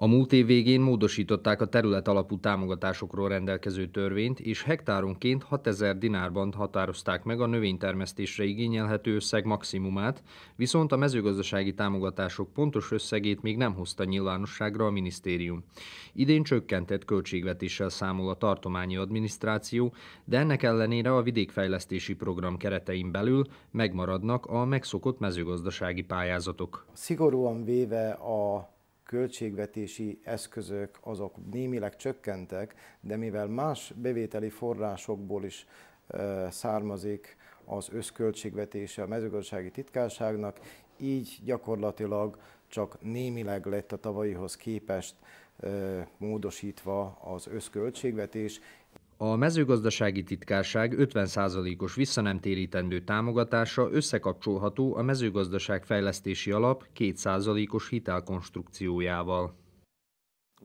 A múlt év végén módosították a terület alapú támogatásokról rendelkező törvényt, és hektáronként 6000 dinárban határozták meg a növénytermesztésre igényelhető összeg maximumát, viszont a mezőgazdasági támogatások pontos összegét még nem hozta nyilvánosságra a minisztérium. Idén csökkentett költségvetéssel számol a tartományi adminisztráció, de ennek ellenére a vidékfejlesztési program keretein belül megmaradnak a megszokott mezőgazdasági pályázatok. Szigorúan véve a költségvetési eszközök azok némileg csökkentek, de mivel más bevételi forrásokból is származik az összköltségvetése a mezőgazdasági titkárságnak, így gyakorlatilag csak némileg lett a tavalyihoz képest módosítva az összköltségvetés. A mezőgazdasági titkárság 50%-os visszanemtérítendő támogatása összekapcsolható a mezőgazdaság fejlesztési alap 2%-os hitelkonstrukciójával.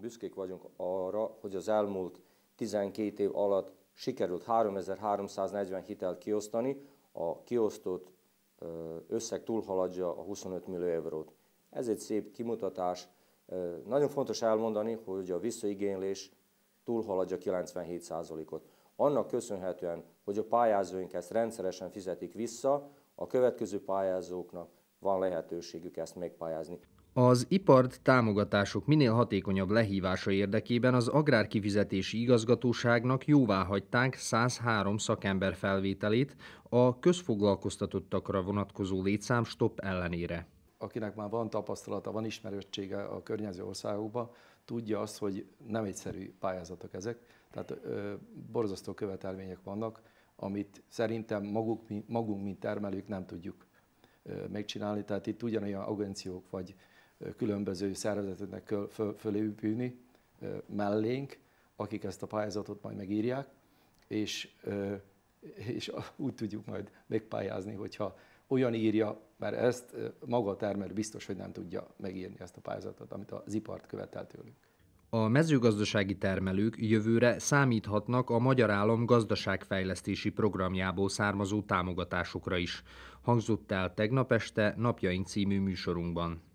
Büszkék vagyunk arra, hogy az elmúlt 12 év alatt sikerült 3340 hitelt kiosztani, a kiosztott összeg túlhaladja a 25 millió eurót. Ez egy szép kimutatás. Nagyon fontos elmondani, hogy a visszaigénylés túlhaladja 97%-ot. Annak köszönhetően, hogy a pályázóink ezt rendszeresen fizetik vissza, a következő pályázóknak van lehetőségük ezt megpályázni. Az ipart támogatások minél hatékonyabb lehívása érdekében az Agrárkifizetési Igazgatóságnak jóvá hagyták 103 szakember felvételét a közfoglalkoztatottakra vonatkozó létszám stop ellenére akinek már van tapasztalata, van ismerőssége a környező országokban, tudja azt, hogy nem egyszerű pályázatok ezek. Tehát ö, borzasztó követelmények vannak, amit szerintem maguk, magunk, mint termelők nem tudjuk ö, megcsinálni. Tehát itt ugyanolyan agenciók vagy különböző szervezeteknek föl, föl, fölépülni ö, mellénk, akik ezt a pályázatot majd megírják, és, ö, és úgy tudjuk majd megpályázni, hogyha olyan írja bár ezt maga a termelő biztos, hogy nem tudja megírni ezt a pályázatot, amit az ipart követel tőlünk. A mezőgazdasági termelők jövőre számíthatnak a Magyar Állam gazdaságfejlesztési programjából származó támogatásokra is. Hangzott el tegnap este Napjaink című műsorunkban.